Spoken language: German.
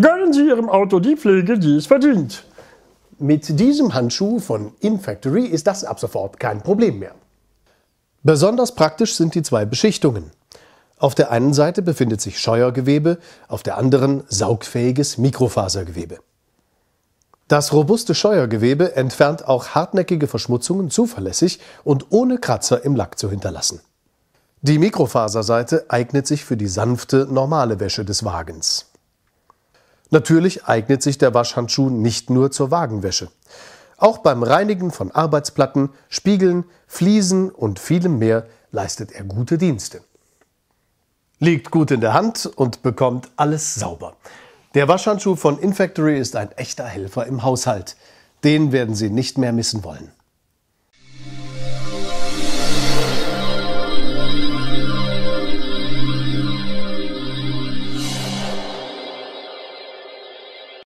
Gönnen Sie Ihrem Auto die Pflege, die es verdient. Mit diesem Handschuh von InFactory ist das ab sofort kein Problem mehr. Besonders praktisch sind die zwei Beschichtungen. Auf der einen Seite befindet sich Scheuergewebe, auf der anderen saugfähiges Mikrofasergewebe. Das robuste Scheuergewebe entfernt auch hartnäckige Verschmutzungen zuverlässig und ohne Kratzer im Lack zu hinterlassen. Die Mikrofaserseite eignet sich für die sanfte, normale Wäsche des Wagens. Natürlich eignet sich der Waschhandschuh nicht nur zur Wagenwäsche. Auch beim Reinigen von Arbeitsplatten, Spiegeln, Fliesen und vielem mehr leistet er gute Dienste. Liegt gut in der Hand und bekommt alles sauber. Der Waschhandschuh von Infactory ist ein echter Helfer im Haushalt. Den werden Sie nicht mehr missen wollen.